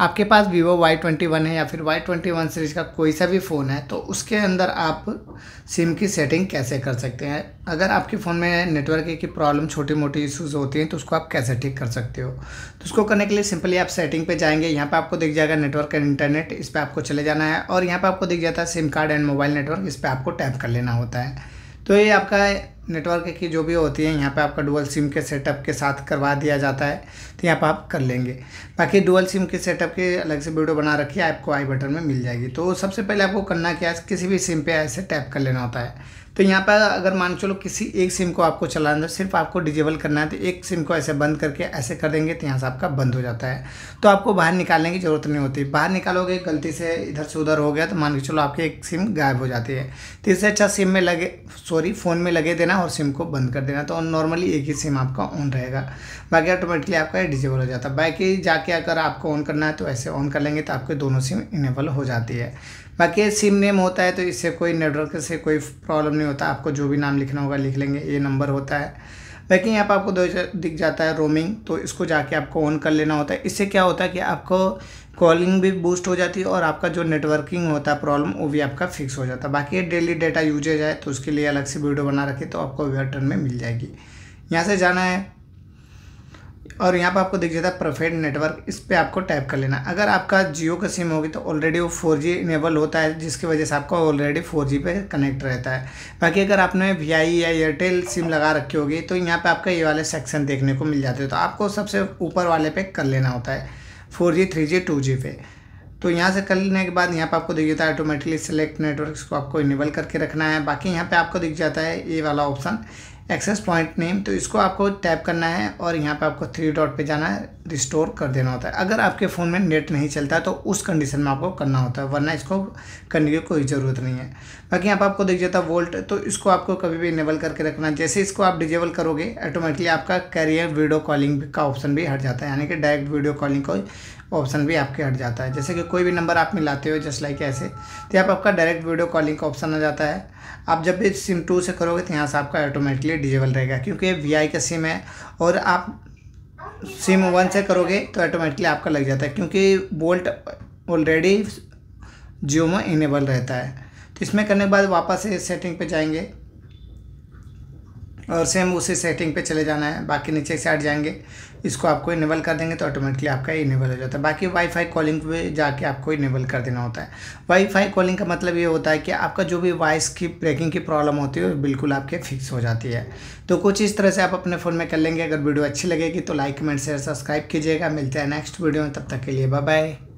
आपके पास Vivo Y twenty one है या फिर वाई ट्वेंटी वन सीरीज़ का कोई सा भी फ़ोन है तो उसके अंदर आप सिम की सेटिंग कैसे कर सकते हैं अगर आपके फ़ोन में नेटवर्क की प्रॉब्लम छोटी मोटी इशूज़ होती हैं तो उसको आप कैसे ठीक कर सकते हो तो उसको करने के लिए सिंपली आप सेटिंग पे जाएंगे यहाँ पे आपको दिख जाएगा नेटवर्क एंड इंटरनेट इस पर आपको चले जाना है और यहाँ पर आपको दिख जाता है SIM card and mobile network इस पर आपको टैप कर लेना होता है तो ये आपका नेटवर्क की जो भी होती है यहाँ पे आपका डुअल सिम के सेटअप के साथ करवा दिया जाता है तो यहाँ पर आप कर लेंगे बाकी डुअल सिम के सेटअप के अलग से वीडियो बना रखी है आपको आई बटन में मिल जाएगी तो सबसे पहले आपको करना क्या है किसी भी सिम पे ऐसे टैप कर लेना होता है तो यहाँ पर अगर मान चलो किसी एक सिम को आपको चलाना है तो सिर्फ आपको डिजेबल करना है तो एक सिम को ऐसे बंद करके ऐसे कर देंगे तो यहाँ से आपका बंद हो जाता है तो आपको बाहर निकालने की ज़रूरत नहीं होती बाहर निकालोगे गलती से इधर से उधर हो गया तो मान के चलो आपकी एक सिम गायब हो जाती है तो इससे अच्छा सिम में लगे सॉरी फ़ोन में लगे देना और सिम को बंद कर देना तो नॉर्मली एक ही सिम आपका ऑन रहेगा बाकी ऑटोमेटिकली आपका डिजेबल हो जाता है बाकी जाके अगर आपको ऑन करना है तो ऐसे ऑन कर लेंगे तो आपके दोनों सिम इनेबल हो जाती है बाकी सिम नेम होता है तो इससे कोई नेटवर्क से कोई प्रॉब्लम नहीं नहीं होता आपको जो भी नाम लिखना होगा लिख लेंगे ये नंबर होता है बाकी यहाँ पर आपको दो दिख जाता है रोमिंग तो इसको जाके आपको ऑन कर लेना होता है इससे क्या होता है कि आपको कॉलिंग भी बूस्ट हो जाती है और आपका जो नेटवर्किंग होता है प्रॉब्लम वो भी आपका फिक्स हो जाता है बाकी डेली डेटा यूजेज है तो उसके लिए अलग से वीडियो बना रखी तो आपको वेटर्न में मिल जाएगी यहाँ से जाना है और यहाँ पर आपको देख जाता है प्रोफेड नेटवर्क इस पर आपको टैप कर लेना अगर आपका जियो का सिम होगी तो ऑलरेडी वो फोर जी इनेबल होता है जिसकी वजह से आपका ऑलरेडी फोर जी पे कनेक्ट रहता है बाकी अगर आपने वी आई e या एयरटेल सिम लगा रखी होगी तो यहाँ पर आपका ये वाले सेक्शन देखने को मिल जाते हैं तो आपको सबसे ऊपर वाले पे कर लेना होता है four G three G two G पे तो यहाँ से कर लेने के बाद यहाँ पर आपको दिख जाता है ऑटोमेटिकली सेलेक्ट नेटवर्क को आपको इनेबल करके रखना है बाकी यहाँ पे आपको दिख जाता है ये वाला ऑप्शन एक्सेस पॉइंट नेम तो इसको आपको टैप करना है और यहाँ पे आपको थ्री डॉट पे जाना है रिस्टोर कर देना होता है अगर आपके फ़ोन में नेट नहीं चलता तो उस कंडीशन में आपको करना होता है वरना इसको करने की कोई ज़रूरत नहीं है बाकी यहाँ पर आपको देख जाता है वोल्ट तो इसको आपको कभी भी इनेबल करके रखना है जैसे इसको आप डिजेबल करोगे ऑटोमेटिकली आपका कैरियर वीडियो कॉलिंग का ऑप्शन भी हट जाता है यानी कि डायरेक्ट वीडियो कॉलिंग का ऑप्शन भी आपके हट जाता है जैसे कि कोई भी नंबर आप मिलाते हो जस्ट लाइक ऐसे तो यहाँ पर आपका डायरेक्ट वीडियो कॉलिंग का ऑप्शन आ जाता है आप जब भी सिम टू से करोगे तो यहाँ से आपका ऑटोमेटिकली लिए डिजेबल रहेगा क्योंकि वी आई का सिम है और आप सिम वन से करोगे तो ऑटोमेटिकली आपका लग जाता है क्योंकि बोल्ट ऑलरेडी जियो में इनेबल रहता है तो इसमें करने के बाद वापस से सेटिंग पे जाएंगे और सेम उसी सेटिंग पे चले जाना है बाकी नीचे से हट जाएंगे इसको आपको इनेबल कर देंगे तो ऑटोमेटिकली आपका इनेबल हो जाता है बाकी वाईफाई कॉलिंग पे जाके आपको इनेबल कर देना होता है वाईफाई कॉलिंग का मतलब ये होता है कि आपका जो भी वॉइस की ब्रेकिंग की प्रॉब्लम होती है वो बिल्कुल आपके फिक्स हो जाती है तो कुछ इस तरह से आप अपने फ़ोन में कर लेंगे अगर वीडियो अच्छी लगेगी तो लाइक कमेंट शेयर सब्सक्राइब कीजिएगा मिलते हैं नेक्स्ट वीडियो में तब तक के लिए बाय बाय